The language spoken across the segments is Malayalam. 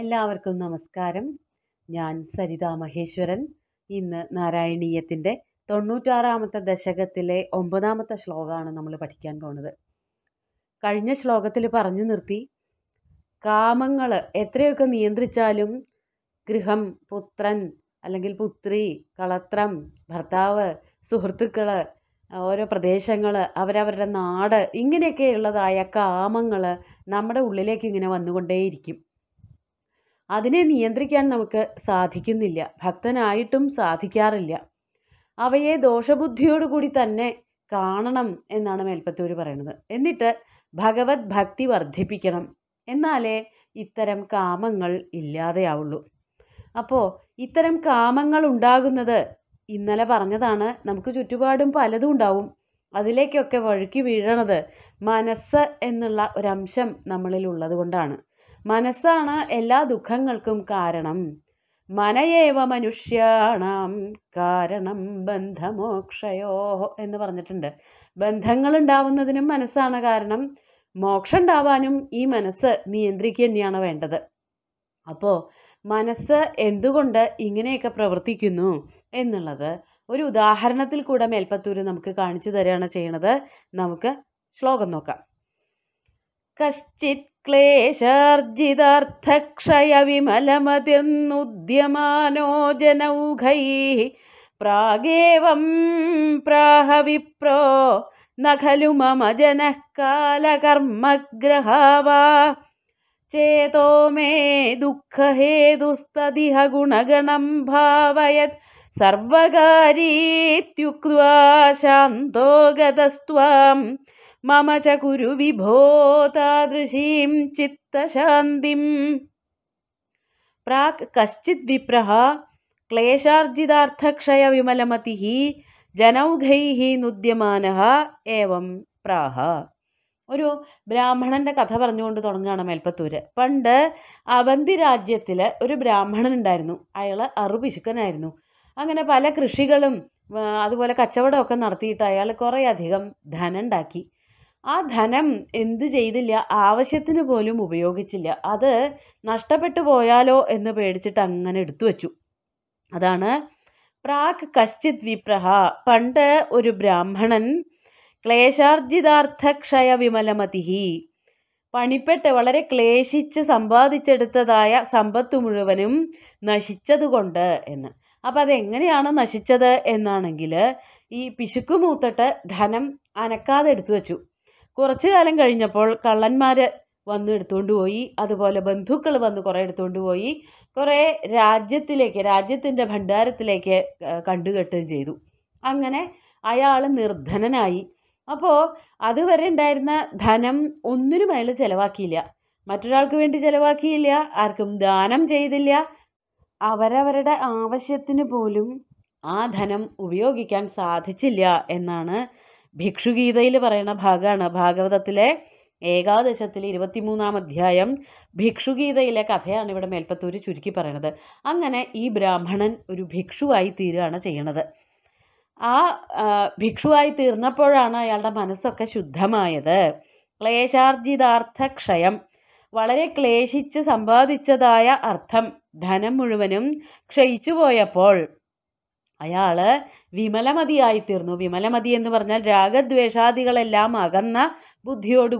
എല്ലാവർക്കും നമസ്കാരം ഞാൻ സരിത മഹേശ്വരൻ ഇന്ന് നാരായണീയത്തിൻ്റെ തൊണ്ണൂറ്റാറാമത്തെ ദശകത്തിലെ ഒമ്പതാമത്തെ ശ്ലോകമാണ് നമ്മൾ പഠിക്കാൻ പോണത് കഴിഞ്ഞ ശ്ലോകത്തിൽ പറഞ്ഞു നിർത്തി കാമങ്ങൾ എത്രയൊക്കെ നിയന്ത്രിച്ചാലും ഗൃഹം പുത്രൻ അല്ലെങ്കിൽ പുത്രി കളത്രം ഭർത്താവ് സുഹൃത്തുക്കൾ ഓരോ പ്രദേശങ്ങൾ അവരവരുടെ നാട് ഇങ്ങനെയൊക്കെയുള്ളതായ കാമങ്ങൾ നമ്മുടെ ഉള്ളിലേക്ക് ഇങ്ങനെ വന്നുകൊണ്ടേയിരിക്കും അതിനെ നിയന്ത്രിക്കാൻ നമുക്ക് സാധിക്കുന്നില്ല ഭക്തനായിട്ടും സാധിക്കാറില്ല അവയെ ദോഷബുദ്ധിയോടുകൂടി തന്നെ കാണണം എന്നാണ് മേൽപ്പത്തൂർ പറയുന്നത് എന്നിട്ട് ഭഗവത് ഭക്തി വർദ്ധിപ്പിക്കണം എന്നാലേ ഇത്തരം കാമങ്ങൾ ഇല്ലാതെയാവുള്ളൂ അപ്പോൾ ഇത്തരം കാമങ്ങൾ ഉണ്ടാകുന്നത് ഇന്നലെ പറഞ്ഞതാണ് നമുക്ക് ചുറ്റുപാടും പലതും ഉണ്ടാവും അതിലേക്കൊക്കെ വഴുക്കി വീഴണത് മനസ്സ് എന്നുള്ള ഒരംശം നമ്മളിൽ ഉള്ളത് കൊണ്ടാണ് മനസ്സാണ് എല്ലാ ദുഃഖങ്ങൾക്കും കാരണം മനയേവ മനുഷ്യണം കാരണം ബന്ധമോക്ഷയോ എന്ന് പറഞ്ഞിട്ടുണ്ട് ബന്ധങ്ങൾ ഉണ്ടാവുന്നതിനും മനസ്സാണ് കാരണം മോക്ഷം ഉണ്ടാവാനും ഈ മനസ്സ് നിയന്ത്രിക്കുക തന്നെയാണ് വേണ്ടത് അപ്പോൾ മനസ്സ് എന്തുകൊണ്ട് ഇങ്ങനെയൊക്കെ പ്രവർത്തിക്കുന്നു എന്നുള്ളത് ഒരു ഉദാഹരണത്തിൽ കൂടെ മേൽപ്പത്തൂര് നമുക്ക് കാണിച്ചു തരികയാണ് ചെയ്യണത് നമുക്ക് ശ്ലോകം നോക്കാം കശ്ചിത് ക്ലേശാർജിതാർത്ഥക്ഷയവിമലമതിർന്നുദ്യമാനോജനൗഘൈ പ്രാഗേവം പ്രാഹ വിപ്രോ न खलु मम जनः कालकर्मग्रहा वा चेतो मे दुःखहेतुस्तदिह गुणगणं भावयत् सर्वकारीत्युक्त्वा शान्तो गतस्त्वाम् മമ ച കുരു വിഭോ താദൃശീം ചിത്തശാന്തിം പ്രാക് കശ്ചിത് വിപ്രഹ ക്ലേശാർജിതാർത്ഥക്ഷയവിമലമതിഃ ജനൗഘൈഹി നുദ്യമാന ഏവം പ്രാഹ ഒരു ബ്രാഹ്മണൻ്റെ കഥ പറഞ്ഞുകൊണ്ട് തുടങ്ങുകയാണ് മേൽപ്പത്തൂര് പണ്ട് അവന്തി രാജ്യത്തിൽ ഒരു ബ്രാഹ്മണൻ ഉണ്ടായിരുന്നു അയാൾ അറുപിശുക്കനായിരുന്നു അങ്ങനെ പല കൃഷികളും അതുപോലെ കച്ചവടമൊക്കെ നടത്തിയിട്ട് അയാൾ കുറേയധികം ധനം ഉണ്ടാക്കി ആ ധനം എന്തു ചെയ്തില്ല ആവശ്യത്തിന് പോലും ഉപയോഗിച്ചില്ല അത് നഷ്ടപ്പെട്ടു പോയാലോ എന്ന് പേടിച്ചിട്ട് അങ്ങനെ എടുത്തു വച്ചു അതാണ് പ്രാക് കശ്ചിത് വിപ്രഹ പണ്ട് ഒരു ബ്രാഹ്മണൻ ക്ലേശാർജിതാർത്ഥക്ഷയ വിമലമതിഹി പണിപ്പെട്ട് വളരെ ക്ലേശിച്ച് സമ്പാദിച്ചെടുത്തതായ സമ്പത്ത് മുഴുവനും നശിച്ചതുകൊണ്ട് എന്ന് അപ്പം അതെങ്ങനെയാണ് നശിച്ചത് എന്നാണെങ്കിൽ ഈ പിശുക്ക് മൂത്തിട്ട് ധനം അനക്കാതെ എടുത്തു വെച്ചു കുറച്ച് കാലം കഴിഞ്ഞപ്പോൾ കള്ളന്മാർ വന്ന് എടുത്തുകൊണ്ട് പോയി അതുപോലെ ബന്ധുക്കൾ വന്ന് കുറേ എടുത്തുകൊണ്ട് പോയി കുറേ രാജ്യത്തിലേക്ക് രാജ്യത്തിൻ്റെ ഭണ്ഡാരത്തിലേക്ക് കണ്ടുകെട്ടുകയും ചെയ്തു അങ്ങനെ അയാൾ നിർധനനായി അപ്പോൾ അതുവരെ ഉണ്ടായിരുന്ന ധനം ഒന്നിനും അയാൾ ചിലവാക്കിയില്ല മറ്റൊരാൾക്ക് വേണ്ടി ചിലവാക്കിയില്ല ആർക്കും ദാനം ചെയ്തില്ല അവരവരുടെ ആവശ്യത്തിന് പോലും ആ ധനം ഉപയോഗിക്കാൻ സാധിച്ചില്ല എന്നാണ് ഭിക്ഷുഗീതയിൽ പറയുന്ന ഭാഗമാണ് ഭാഗവതത്തിലെ ഏകാദശത്തിൽ ഇരുപത്തിമൂന്നാം അധ്യായം ഭിക്ഷുഗീതയിലെ കഥയാണ് ഇവിടെ മേൽപ്പത്തൂർ ചുരുക്കി പറയണത് അങ്ങനെ ഈ ബ്രാഹ്മണൻ ഒരു ഭിക്ഷുവായി തീരുകയാണ് ചെയ്യണത് ആ ഭിക്ഷുവായി തീർന്നപ്പോഴാണ് അയാളുടെ മനസ്സൊക്കെ ശുദ്ധമായത് ക്ലേശാർജിതാർത്ഥക്ഷയം വളരെ ക്ലേശിച്ച് സമ്പാദിച്ചതായ അർത്ഥം ധനം മുഴുവനും ക്ഷയിച്ചു പോയപ്പോൾ അയാൾ വിമലമതിയായിത്തീർന്നു വിമലമതി എന്ന് പറഞ്ഞാൽ രാഗദ്വേഷാദികളെല്ലാം അകന്ന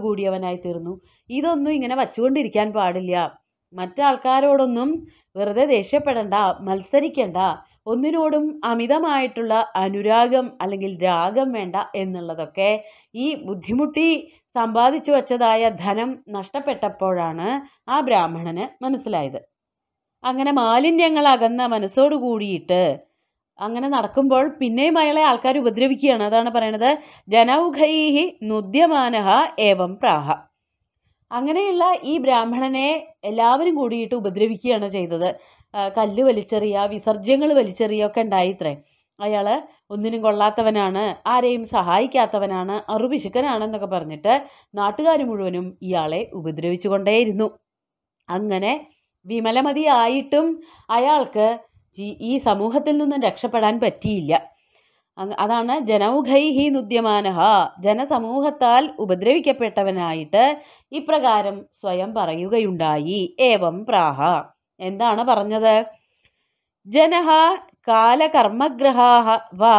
കൂടിയവനായി തീർന്നു ഇതൊന്നും ഇങ്ങനെ വച്ചുകൊണ്ടിരിക്കാൻ പാടില്ല മറ്റാൾക്കാരോടൊന്നും വെറുതെ ദേഷ്യപ്പെടണ്ട മത്സരിക്കണ്ട ഒന്നിനോടും അമിതമായിട്ടുള്ള അനുരാഗം അല്ലെങ്കിൽ രാഗം വേണ്ട എന്നുള്ളതൊക്കെ ഈ ബുദ്ധിമുട്ടി സമ്പാദിച്ചു വച്ചതായ ധനം നഷ്ടപ്പെട്ടപ്പോഴാണ് ആ ബ്രാഹ്മണന് മനസ്സിലായത് അങ്ങനെ മാലിന്യങ്ങൾ അകന്ന മനസ്സോടു കൂടിയിട്ട് അങ്ങനെ നടക്കുമ്പോൾ പിന്നെയും അയാളെ ആൾക്കാർ ഉപദ്രവിക്കുകയാണ് അതാണ് പറയണത് ജനൗഘൈഹി നുദ്യമാനഹ ഏവം പ്രാഹ അങ്ങനെയുള്ള ഈ ബ്രാഹ്മണനെ എല്ലാവരും കൂടിയിട്ട് ഉപദ്രവിക്കുകയാണ് ചെയ്തത് കല്ല് വലിച്ചെറിയ വിസർജ്യങ്ങൾ വലിച്ചെറിയുക ഒക്കെ ഉണ്ടായിത്രേ അയാൾ ഒന്നിനും കൊള്ളാത്തവനാണ് ആരെയും സഹായിക്കാത്തവനാണ് അറുപിശുക്കനാണെന്നൊക്കെ പറഞ്ഞിട്ട് നാട്ടുകാർ മുഴുവനും ഇയാളെ ഉപദ്രവിച്ചു കൊണ്ടേയിരുന്നു അങ്ങനെ വിമലമതിയായിട്ടും അയാൾക്ക് ഈ സമൂഹത്തിൽ നിന്നും രക്ഷപ്പെടാൻ പറ്റിയില്ല അതാണ് ജനൗഘൈഹി നുദ്യമാനഹ ജനസമൂഹത്താൽ ഉപദ്രവിക്കപ്പെട്ടവനായിട്ട് ഇപ്രകാരം സ്വയം പറയുകയുണ്ടായി ഏവം പ്രാഹ എന്താണ് പറഞ്ഞത് ജനഹ കാലകർമ്മഗ്രഹാഹ വാ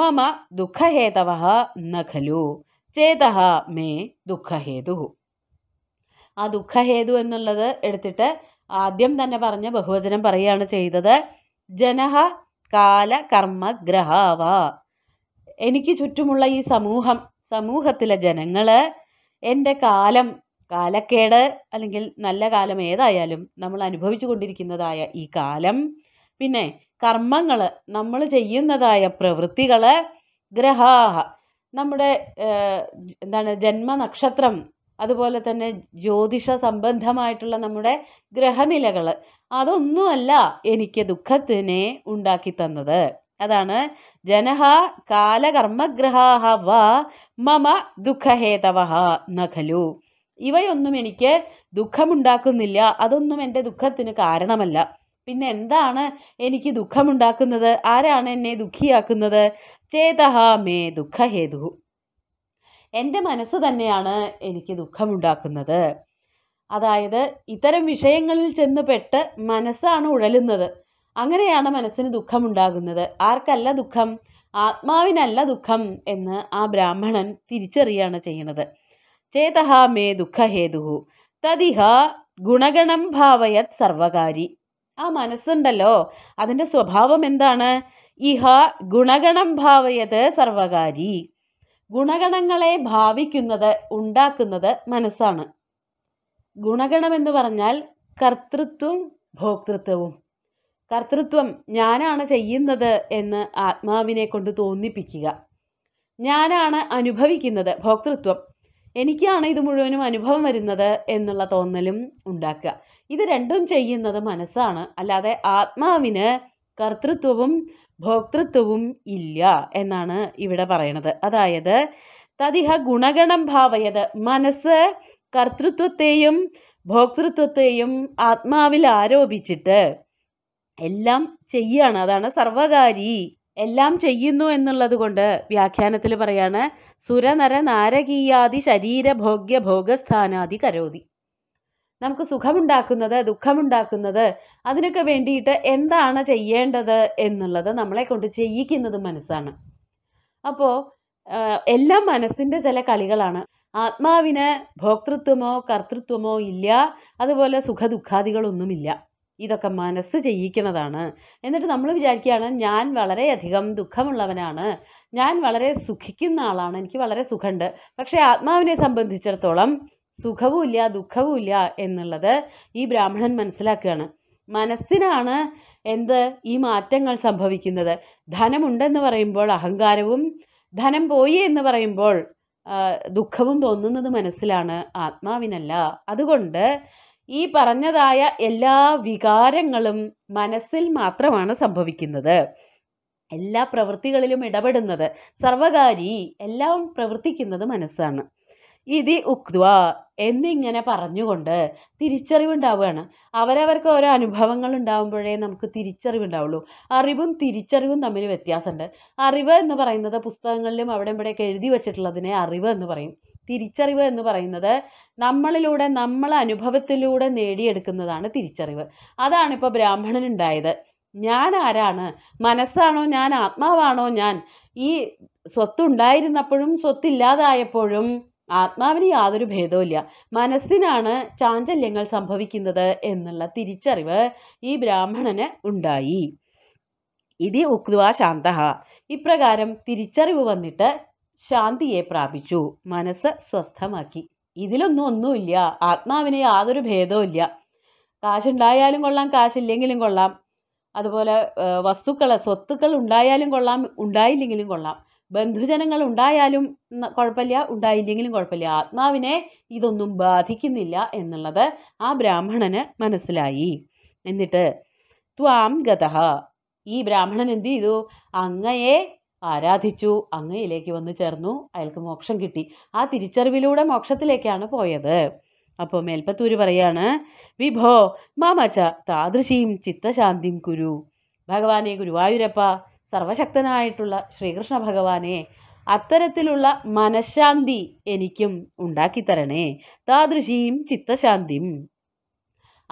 മമ ദുഃഖഹേതവ നഖലു ചേതഹ മേ ദുഃഖഹേതു ആ ദുഃഖഹേതു എന്നുള്ളത് എടുത്തിട്ട് ആദ്യം തന്നെ പറഞ്ഞ ബഹുവചനം പറയുകയാണ് ചെയ്തത് ജനഹ കാല കർമ്മ ഗ്രഹാവ എനിക്ക് ചുറ്റുമുള്ള ഈ സമൂഹം സമൂഹത്തിലെ ജനങ്ങൾ എൻ്റെ കാലം കാലക്കേട് അല്ലെങ്കിൽ നല്ല കാലം ഏതായാലും നമ്മൾ അനുഭവിച്ചു കൊണ്ടിരിക്കുന്നതായ ഈ കാലം പിന്നെ കർമ്മങ്ങൾ നമ്മൾ ചെയ്യുന്നതായ പ്രവൃത്തികൾ ഗ്രഹാഹ നമ്മുടെ എന്താണ് ജന്മനക്ഷത്രം അതുപോലെ തന്നെ ജ്യോതിഷ സംബന്ധമായിട്ടുള്ള നമ്മുടെ ഗ്രഹനിലകൾ അതൊന്നുമല്ല എനിക്ക് ദുഃഖത്തിനെ ഉണ്ടാക്കി തന്നത് അതാണ് ജനഹ കാലകർമ്മഗ്രഹാഹ വ മമ ദുഃഖഹേതവ നഖലു ഇവയൊന്നും എനിക്ക് ദുഃഖമുണ്ടാക്കുന്നില്ല അതൊന്നും എൻ്റെ ദുഃഖത്തിന് കാരണമല്ല പിന്നെ എന്താണ് എനിക്ക് ദുഃഖമുണ്ടാക്കുന്നത് ആരാണ് എന്നെ ദുഃഖിയാക്കുന്നത് ചേതഹ മേ ദുഃഖഹേതു എൻ്റെ മനസ്സ് തന്നെയാണ് എനിക്ക് ദുഃഖമുണ്ടാക്കുന്നത് അതായത് ഇത്തരം വിഷയങ്ങളിൽ ചെന്ന് പെട്ട് മനസ്സാണ് ഉഴലുന്നത് അങ്ങനെയാണ് മനസ്സിന് ദുഃഖമുണ്ടാകുന്നത് ആർക്കല്ല ദുഃഖം ആത്മാവിനല്ല ദുഃഖം എന്ന് ആ ബ്രാഹ്മണൻ തിരിച്ചറിയാണ് ചെയ്യുന്നത് ചേതഹ മേ ദുഃഖഹേതുഹു തതിഹ ഗുണഗണം ഭാവയത് സർവകാരി ആ മനസ്സുണ്ടല്ലോ അതിൻ്റെ സ്വഭാവം എന്താണ് ഇഹ ഗുണഗണം ഭാവയത് സർവകാരി ഗുണഗണങ്ങളെ ഭാവിക്കുന്നത് ഉണ്ടാക്കുന്നത് മനസ്സാണ് ഗുണഗണമെന്ന് പറഞ്ഞാൽ കർത്തൃത്വം ഭോക്തൃത്വവും കർത്തൃത്വം ഞാനാണ് ചെയ്യുന്നത് എന്ന് ആത്മാവിനെ കൊണ്ട് തോന്നിപ്പിക്കുക ഞാനാണ് അനുഭവിക്കുന്നത് ഭോക്തൃത്വം എനിക്കാണ് ഇത് മുഴുവനും അനുഭവം വരുന്നത് എന്നുള്ള തോന്നലും ഉണ്ടാക്കുക ഇത് രണ്ടും ചെയ്യുന്നത് മനസ്സാണ് അല്ലാതെ ആത്മാവിന് കർത്തൃത്വവും ഭോക്തൃത്വവും ഇല്ല എന്നാണ് ഇവിടെ പറയണത് അതായത് തതിഹ ഗുണഗണം ഭാവയത് മനസ്സ് കർത്തൃത്വത്തെയും ഭോക്തൃത്വത്തെയും ആത്മാവിൽ ആരോപിച്ചിട്ട് എല്ലാം ചെയ്യാണ് അതാണ് സർവകാരി എല്ലാം ചെയ്യുന്നു എന്നുള്ളത് കൊണ്ട് വ്യാഖ്യാനത്തിൽ പറയാണ് സുരനര നാരകീയാദി ശരീരഭോഗ്യ ഭോഗസ്ഥാനാദി കരോതി നമുക്ക് സുഖമുണ്ടാക്കുന്നത് ദുഃഖമുണ്ടാക്കുന്നത് അതിനൊക്കെ വേണ്ടിയിട്ട് എന്താണ് ചെയ്യേണ്ടത് എന്നുള്ളത് നമ്മളെ കൊണ്ട് ചെയ്യിക്കുന്നത് മനസ്സാണ് അപ്പോൾ എല്ലാം മനസ്സിൻ്റെ ചില കളികളാണ് ആത്മാവിന് ഭോക്തൃത്വമോ കർത്തൃത്വമോ ഇല്ല അതുപോലെ സുഖദുഃഖാദികളൊന്നുമില്ല ഇതൊക്കെ മനസ്സ് ചെയ്യിക്കുന്നതാണ് എന്നിട്ട് നമ്മൾ വിചാരിക്കുകയാണ് ഞാൻ വളരെയധികം ദുഃഖമുള്ളവനാണ് ഞാൻ വളരെ സുഖിക്കുന്ന ആളാണ് എനിക്ക് വളരെ സുഖമുണ്ട് പക്ഷേ ആത്മാവിനെ സംബന്ധിച്ചിടത്തോളം സുഖവുമില്ല ദുഃഖവുമില്ല എന്നുള്ളത് ഈ ബ്രാഹ്മണൻ മനസ്സിലാക്കുകയാണ് മനസ്സിനാണ് എന്ത് ഈ മാറ്റങ്ങൾ സംഭവിക്കുന്നത് ധനമുണ്ടെന്ന് പറയുമ്പോൾ അഹങ്കാരവും ധനം പോയി എന്ന് പറയുമ്പോൾ ദുഃഖവും തോന്നുന്നത് മനസ്സിലാണ് ആത്മാവിനല്ല അതുകൊണ്ട് ഈ പറഞ്ഞതായ എല്ലാ വികാരങ്ങളും മനസ്സിൽ മാത്രമാണ് സംഭവിക്കുന്നത് എല്ലാ പ്രവൃത്തികളിലും ഇടപെടുന്നത് സർവകാരി എല്ലാം പ്രവർത്തിക്കുന്നത് മനസ്സാണ് ഇതി ഉക്വ എന്നിങ്ങനെ പറഞ്ഞുകൊണ്ട് തിരിച്ചറിവുണ്ടാവുകയാണ് അവരവർക്ക് ഓരോ അനുഭവങ്ങൾ ഉണ്ടാകുമ്പോഴേ നമുക്ക് തിരിച്ചറിവുണ്ടാവുള്ളൂ അറിവും തിരിച്ചറിവും തമ്മിൽ വ്യത്യാസമുണ്ട് അറിവ് എന്ന് പറയുന്നത് പുസ്തകങ്ങളിലും അവിടെ ഇവിടെയൊക്കെ എഴുതി വച്ചിട്ടുള്ളതിനെ അറിവ് എന്ന് പറയും തിരിച്ചറിവ് എന്ന് പറയുന്നത് നമ്മളിലൂടെ നമ്മൾ അനുഭവത്തിലൂടെ നേടിയെടുക്കുന്നതാണ് തിരിച്ചറിവ് അതാണ് ഇപ്പോൾ ബ്രാഹ്മണനുണ്ടായത് ഞാൻ ആരാണ് മനസ്സാണോ ഞാൻ ആത്മാവാണോ ഞാൻ ഈ സ്വത്തുണ്ടായിരുന്നപ്പോഴും സ്വത്തില്ലാതായപ്പോഴും ആത്മാവിന് യാതൊരു ഭേദവുമില്ല മനസ്സിനാണ് ചാഞ്ചല്യങ്ങൾ സംഭവിക്കുന്നത് എന്നുള്ള തിരിച്ചറിവ് ഈ ബ്രാഹ്മണന് ഉണ്ടായി ഇതി ഉക്വാ ശാന്ത ഇപ്രകാരം തിരിച്ചറിവ് വന്നിട്ട് ശാന്തിയെ പ്രാപിച്ചു മനസ്സ് സ്വസ്ഥമാക്കി ഇതിലൊന്നും ഒന്നുമില്ല ആത്മാവിന് യാതൊരു ഭേദവുമില്ല കാശുണ്ടായാലും കൊള്ളാം കാശില്ലെങ്കിലും കൊള്ളാം അതുപോലെ വസ്തുക്കൾ സ്വത്തുക്കൾ ഉണ്ടായാലും കൊള്ളാം ഉണ്ടായില്ലെങ്കിലും കൊള്ളാം ബന്ധുജനങ്ങൾ ഉണ്ടായാലും കുഴപ്പമില്ല ഉണ്ടായില്ലെങ്കിലും കുഴപ്പമില്ല ആത്മാവിനെ ഇതൊന്നും ബാധിക്കുന്നില്ല എന്നുള്ളത് ആ ബ്രാഹ്മണന് മനസ്സിലായി എന്നിട്ട് ത്വാം ഗതഹ ഈ ബ്രാഹ്മണൻ എന്ത് ചെയ്തു അങ്ങയെ ആരാധിച്ചു അങ്ങയിലേക്ക് വന്ന് ചേർന്നു അയാൾക്ക് മോക്ഷം കിട്ടി ആ തിരിച്ചറിവിലൂടെ മോക്ഷത്തിലേക്കാണ് പോയത് അപ്പോൾ മേൽപ്പത്തൂര് പറയാണ് വിഭോ മാമച്ച താദൃശീം ചിത്തശാന്തിം കുരു ഭഗവാനെ ഗുരുവായൂരപ്പ സർവശക്തനായിട്ടുള്ള ശ്രീകൃഷ്ണ ഭഗവാനെ അത്തരത്തിലുള്ള മനഃശാന്തി എനിക്കും ഉണ്ടാക്കിത്തരണേ താദൃശീം ചിത്തശാന്തിയും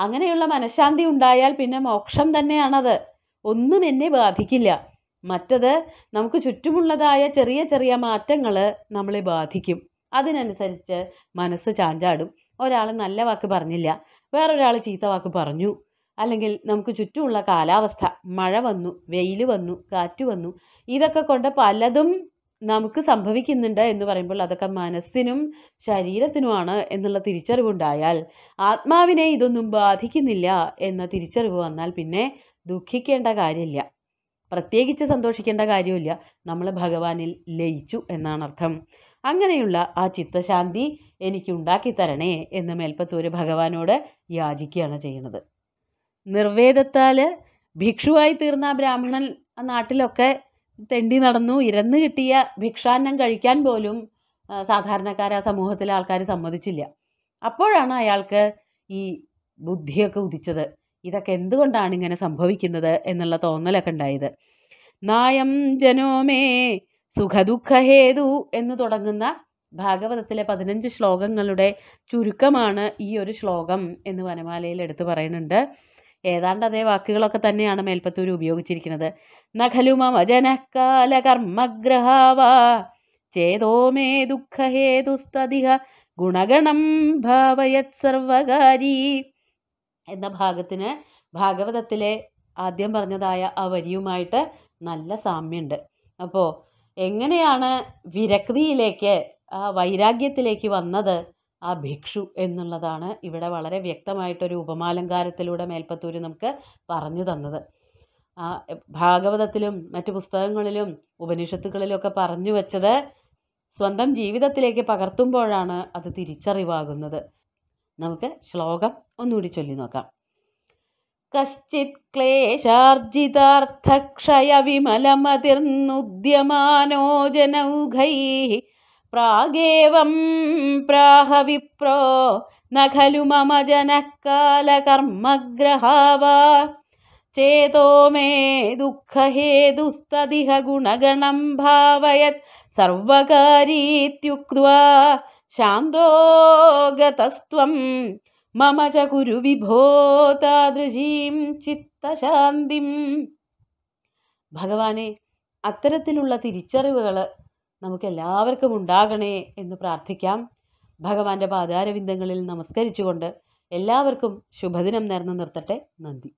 അങ്ങനെയുള്ള മനഃശാന്തി ഉണ്ടായാൽ പിന്നെ മോക്ഷം തന്നെയാണത് ഒന്നും എന്നെ ബാധിക്കില്ല മറ്റത് നമുക്ക് ചുറ്റുമുള്ളതായ ചെറിയ ചെറിയ മാറ്റങ്ങൾ നമ്മളെ ബാധിക്കും അതിനനുസരിച്ച് മനസ്സ് ചാഞ്ചാടും ഒരാൾ നല്ല വാക്ക് പറഞ്ഞില്ല വേറൊരാൾ ചീത്ത വാക്ക് പറഞ്ഞു അല്ലെങ്കിൽ നമുക്ക് ചുറ്റുമുള്ള കാലാവസ്ഥ മഴ വന്നു വെയിൽ വന്നു കാറ്റ് വന്നു ഇതൊക്കെ കൊണ്ട് പലതും നമുക്ക് സംഭവിക്കുന്നുണ്ട് എന്ന് പറയുമ്പോൾ അതൊക്കെ മനസ്സിനും ശരീരത്തിനുമാണ് എന്നുള്ള തിരിച്ചറിവുണ്ടായാൽ ആത്മാവിനെ ഇതൊന്നും ബാധിക്കുന്നില്ല എന്ന തിരിച്ചറിവ് വന്നാൽ പിന്നെ ദുഃഖിക്കേണ്ട കാര്യമില്ല പ്രത്യേകിച്ച് സന്തോഷിക്കേണ്ട കാര്യമില്ല നമ്മൾ ഭഗവാനിൽ ലയിച്ചു എന്നാണ് അർത്ഥം അങ്ങനെയുള്ള ആ ചിത്തശാന്തി എനിക്ക് ഉണ്ടാക്കി തരണേ എന്ന് മേൽപ്പത്തൂര് ഭഗവാനോട് യാചിക്കുകയാണ് ചെയ്യുന്നത് നിർവേദത്താല് ഭിക്ഷുവായി തീർന്ന ബ്രാഹ്മണൻ ആ നാട്ടിലൊക്കെ തെണ്ടി നടന്നു ഇരന്ന് കിട്ടിയ ഭിക്ഷാന്നം കഴിക്കാൻ പോലും സാധാരണക്കാർ ആ സമൂഹത്തിലെ ആൾക്കാർ സമ്മതിച്ചില്ല അപ്പോഴാണ് അയാൾക്ക് ഈ ബുദ്ധിയൊക്കെ ഉദിച്ചത് ഇതൊക്കെ എന്തുകൊണ്ടാണ് ഇങ്ങനെ സംഭവിക്കുന്നത് എന്നുള്ള തോന്നലൊക്കെ ഉണ്ടായത് നായം ജനോമേ സുഖദുഃഖഹേതു എന്ന് തുടങ്ങുന്ന ഭാഗവതത്തിലെ പതിനഞ്ച് ശ്ലോകങ്ങളുടെ ചുരുക്കമാണ് ഈ ഒരു ശ്ലോകം എന്ന് വനമാലയിൽ എടുത്തു പറയുന്നുണ്ട് ഏതാണ്ട് അതേ വാക്കുകളൊക്കെ തന്നെയാണ് മേൽപ്പത്തൂർ ഉപയോഗിച്ചിരിക്കുന്നത് നഖലുമവജനക്കാല കർമ്മഗ്രഹാവ ചേതോ മേ ദുഃഖഹേതുസ്തതിഹ ഗുണഗണം ഭാവയത് സർവകാരി എന്ന ഭാഗത്തിന് ഭാഗവതത്തിലെ ആദ്യം പറഞ്ഞതായ ആ വരിയുമായിട്ട് നല്ല സാമ്യമുണ്ട് അപ്പോൾ എങ്ങനെയാണ് വിരക്തിയിലേക്ക് ആ വൈരാഗ്യത്തിലേക്ക് വന്നത് ആ ഭിക്ഷു എന്നുള്ളതാണ് ഇവിടെ വളരെ വ്യക്തമായിട്ടൊരു ഉപമാലങ്കാരത്തിലൂടെ മേൽപ്പത്തൂർ നമുക്ക് പറഞ്ഞു തന്നത് ഭാഗവതത്തിലും മറ്റു പുസ്തകങ്ങളിലും ഉപനിഷത്തുകളിലൊക്കെ പറഞ്ഞു വച്ചത് സ്വന്തം ജീവിതത്തിലേക്ക് പകർത്തുമ്പോഴാണ് അത് തിരിച്ചറിവാകുന്നത് നമുക്ക് ശ്ലോകം ഒന്നുകൂടി ചൊല്ലി നോക്കാം കശ്ചിത് ക്ലേശാർജിതാർത്ഥക്ഷയ വിമലമതിർന്നുദ്യമാനോജനൗഘൈ പ്രാഗേവം പ്രാഹവിപ്രോ न खलु मम जनः कालकर्मग्रहावा चेतो मे दुःखहेतुस्तदिह गुणगणं भावयत् सर्वकारीत्युक्त्वा शान्तो गतस्त्वं मम च कुरु विभो താദൃശീം ചിത്തശാന്തിം ഭഗവാനെ അത്തരത്തിലുള്ള തിരിച്ചറിവുകൾ നമുക്ക് എല്ലാവർക്കും ഉണ്ടാകണേ എന്ന് പ്രാർത്ഥിക്കാം ഭഗവാന്റെ പാദാരവിന്ദങ്ങളിൽ നമസ്കരിച്ചുകൊണ്ട് എല്ലാവർക്കും ശുഭദിനം നേർന്ന് നിർത്തട്ടെ നന്ദി